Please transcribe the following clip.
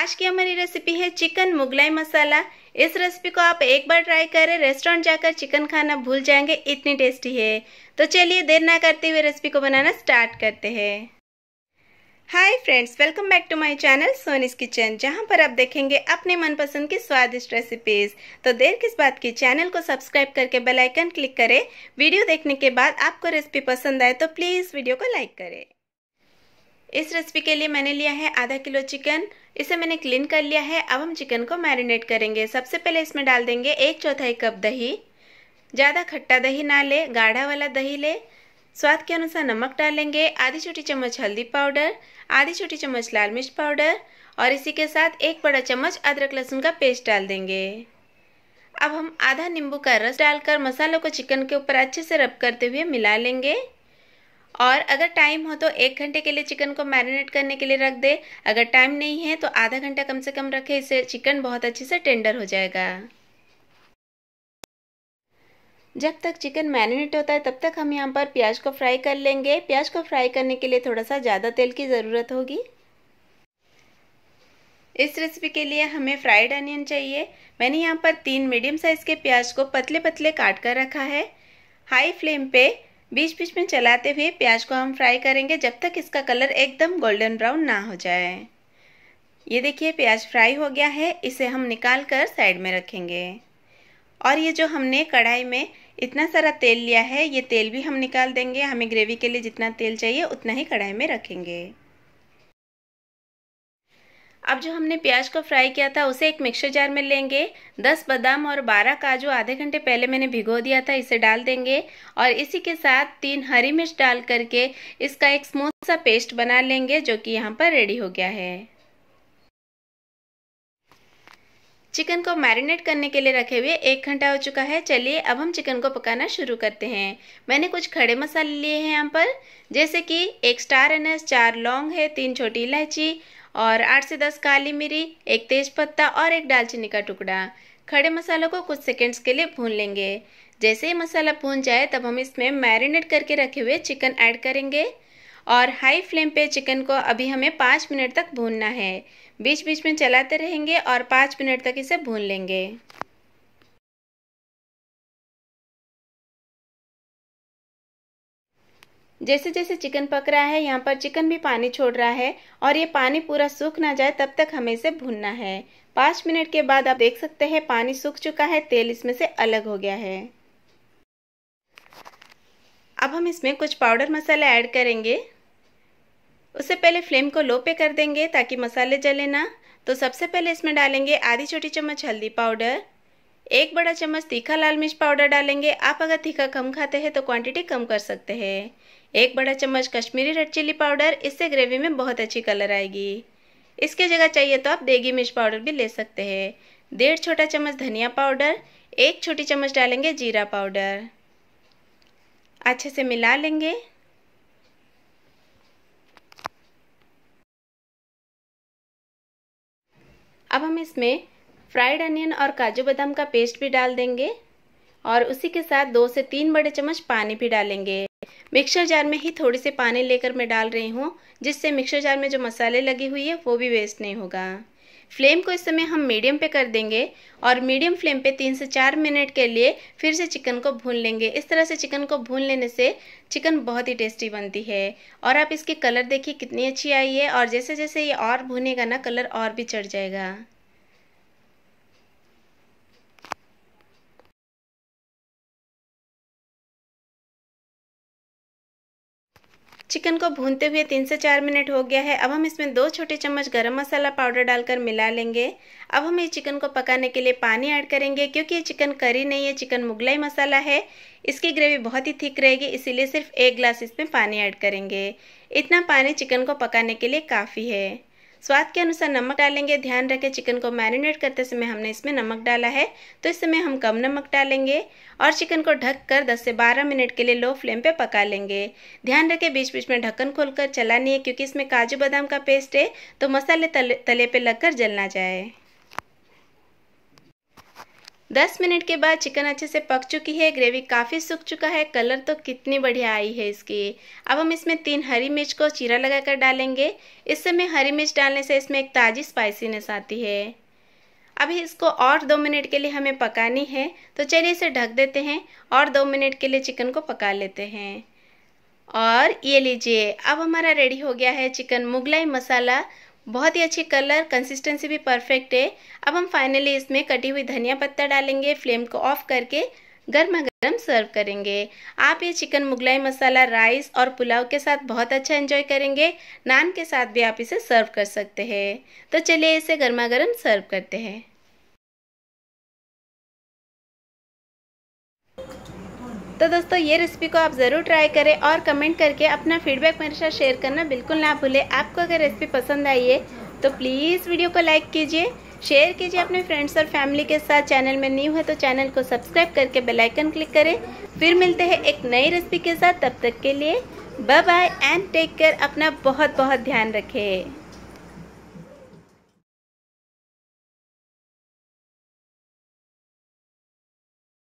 आज की हमारी रेसिपी है चिकन मुगलाई मसाला इस रेसिपी को आप एक बार ट्राई करें रेस्टोरेंट जाकर चिकन खाना भूल जाएंगे इतनी टेस्टी है तो चलिए देर ना करते हुए रेसिपी को बनाना स्टार्ट करते हैं hi friends welcome back to my channel Soni's kitchen जहां पर आप देखेंगे अपने मनपसंद की स्वादिष्ट रेसिपीज तो देर किस बात की चैनल को सब्सक्राइब करके बेलाइकन क्लिक करे वीडियो देखने के बाद आपको रेसिपी पसंद आए तो प्लीज़ वीडियो को लाइक करें इस रेसिपी के लिए मैंने लिया है आधा किलो चिकन इसे मैंने क्लीन कर लिया है अब हम चिकन को मैरिनेट करेंगे सबसे पहले इसमें डाल देंगे एक चौथाई कप दही ज़्यादा खट्टा दही ना ले गाढ़ा वाला दही ले स्वाद के अनुसार नमक डालेंगे आधी छोटी चम्मच हल्दी पाउडर आधी छोटी चम्मच लाल मिर्च पाउडर और इसी के साथ एक बड़ा चम्मच अदरक लहसुन का पेस्ट डाल देंगे अब हम आधा नींबू का रस डालकर मसालों को चिकन के ऊपर अच्छे से रब करते हुए मिला लेंगे और अगर टाइम हो तो एक घंटे के लिए चिकन को मैरिनेट करने के लिए रख दे अगर टाइम नहीं है तो आधा घंटा कम से कम रखें इससे चिकन बहुत अच्छे से टेंडर हो जाएगा जब तक चिकन मैरिनेट होता है तब तक हम यहाँ पर प्याज को फ्राई कर लेंगे प्याज को फ्राई करने के लिए थोड़ा सा ज़्यादा तेल की ज़रूरत होगी इस रेसिपी के लिए हमें फ्राइड अनियन चाहिए मैंने यहाँ पर तीन मीडियम साइज़ के प्याज को पतले पतले काट कर रखा है हाई फ्लेम पे बीच बीच में चलाते हुए प्याज को हम फ्राई करेंगे जब तक इसका कलर एकदम गोल्डन ब्राउन ना हो जाए ये देखिए प्याज फ्राई हो गया है इसे हम निकाल कर साइड में रखेंगे और ये जो हमने कढ़ाई में इतना सारा तेल लिया है ये तेल भी हम निकाल देंगे हमें ग्रेवी के लिए जितना तेल चाहिए उतना ही कढ़ाई में रखेंगे अब जो हमने प्याज को फ्राई किया था उसे एक मिक्सर जार में लेंगे दस बादाम और बारह काजू आधे घंटे पहले मैंने भिगो दिया था इसे डाल देंगे और इसी के साथ तीन हरी मिर्च डाल करके इसका एक स्मूथ सा पेस्ट बना लेंगे जो कि यहाँ पर रेडी हो गया है चिकन को मैरिनेट करने के लिए रखे हुए एक घंटा हो चुका है चलिए अब हम चिकन को पकाना शुरू करते हैं मैंने कुछ खड़े मसाले लिए हैं यहाँ पर जैसे कि एक स्टार अनस चार लौंग है तीन छोटी इलायची और आठ से दस काली मिरी एक तेज़ पत्ता और एक दालचीनी का टुकड़ा खड़े मसालों को कुछ सेकेंड्स के लिए भून लेंगे जैसे ही मसाला भून जाए तब हम इसमें मैरिनेट करके रखे हुए चिकन ऐड करेंगे और हाई फ्लेम पे चिकन को अभी हमें पाँच मिनट तक भूनना है बीच बीच में चलाते रहेंगे और पाँच मिनट तक इसे भून लेंगे जैसे जैसे चिकन पक रहा है यहाँ पर चिकन भी पानी छोड़ रहा है और ये पानी पूरा सूख ना जाए तब तक हमें इसे भूनना है पाँच मिनट के बाद आप देख सकते हैं पानी सूख चुका है तेल इसमें से अलग हो गया है अब हम इसमें कुछ पाउडर मसाले ऐड करेंगे उससे पहले फ्लेम को लो पे कर देंगे ताकि मसाले जले ना तो सबसे पहले इसमें डालेंगे आधी छोटी चम्मच हल्दी पाउडर एक बड़ा चम्मच तीखा लाल मिर्च पाउडर डालेंगे आप अगर तीखा कम खाते हैं तो क्वांटिटी कम कर सकते हैं एक बड़ा चम्मच कश्मीरी रेड चिल्ली पाउडर इससे ग्रेवी में बहुत अच्छी कलर आएगी इसके जगह चाहिए तो आप देगी मिर्च पाउडर भी ले सकते हैं डेढ़ छोटा चम्मच धनिया पाउडर एक छोटी चम्मच डालेंगे जीरा पाउडर अच्छे से मिला लेंगे अब हम इसमें फ्राइड अनियन और काजू बादाम का पेस्ट भी डाल देंगे और उसी के साथ दो से तीन बड़े चम्मच पानी भी डालेंगे मिक्सर जार में ही थोड़ी से पानी लेकर मैं डाल रही हूँ जिससे मिक्सर जार में जो मसाले लगी हुई है वो भी वेस्ट नहीं होगा फ्लेम को इस समय हम मीडियम पे कर देंगे और मीडियम फ्लेम पे तीन से चार मिनट के लिए फिर से चिकन को भून लेंगे इस तरह से चिकन को भून लेने से चिकन बहुत ही टेस्टी बनती है और आप इसकी कलर देखिए कितनी अच्छी आई है और जैसे जैसे ये और भुनेगा ना कलर और भी चढ़ जाएगा चिकन को भूनते हुए तीन से चार मिनट हो गया है अब हम इसमें दो छोटे चम्मच गरम मसाला पाउडर डालकर मिला लेंगे अब हम ये चिकन को पकाने के लिए पानी ऐड करेंगे क्योंकि ये चिकन करी नहीं है चिकन मुगलाई मसाला है इसकी ग्रेवी बहुत ही थिक रहेगी इसीलिए सिर्फ एक ग्लास इसमें पानी ऐड करेंगे इतना पानी चिकन को पकाने के लिए काफ़ी है स्वाद के अनुसार नमक डालेंगे ध्यान रखें चिकन को मैरिनेट करते समय हमने इसमें नमक डाला है तो इस समय हम कम नमक डालेंगे और चिकन को ढक कर दस से बारह मिनट के लिए लो फ्लेम पे पका लेंगे ध्यान रखें बीच बीच में ढक्कन खोलकर चलानी है क्योंकि इसमें काजू बादाम का पेस्ट है तो मसाले तले, तले पे लगकर जलना जाए दस मिनट के बाद चिकन अच्छे से पक चुकी है ग्रेवी काफ़ी सूख चुका है कलर तो कितनी बढ़िया आई है इसकी अब हम इसमें तीन हरी मिर्च को चीरा लगाकर डालेंगे इस समय हरी मिर्च डालने से इसमें एक ताज़ी स्पाइसीनेस आती है अभी इसको और दो मिनट के लिए हमें पकानी है तो चलिए इसे ढक देते हैं और दो मिनट के लिए चिकन को पका लेते हैं और ये लीजिए अब हमारा रेडी हो गया है चिकन मुगलाई मसाला बहुत ही अच्छी कलर कंसिस्टेंसी भी परफेक्ट है अब हम फाइनली इसमें कटी हुई धनिया पत्ता डालेंगे फ्लेम को ऑफ करके गर्मा गर्म सर्व करेंगे आप ये चिकन मुगलाई मसाला राइस और पुलाव के साथ बहुत अच्छा एंजॉय करेंगे नान के साथ भी आप इसे सर्व कर सकते हैं तो चलिए इसे गर्मा गर्म सर्व करते हैं तो दोस्तों ये रेसिपी को आप ज़रूर ट्राई करें और कमेंट करके अपना फीडबैक मेरे साथ शेयर करना बिल्कुल ना भूलें आपको अगर रेसिपी पसंद आई है तो प्लीज़ वीडियो को लाइक कीजिए शेयर कीजिए अपने फ्रेंड्स और फैमिली के साथ चैनल में न्यू है तो चैनल को सब्सक्राइब करके बेल आइकन क्लिक करें फिर मिलते हैं एक नई रेसिपी के साथ तब तक के लिए bye bye and take care अपना बहुत बहुत ध्यान रखें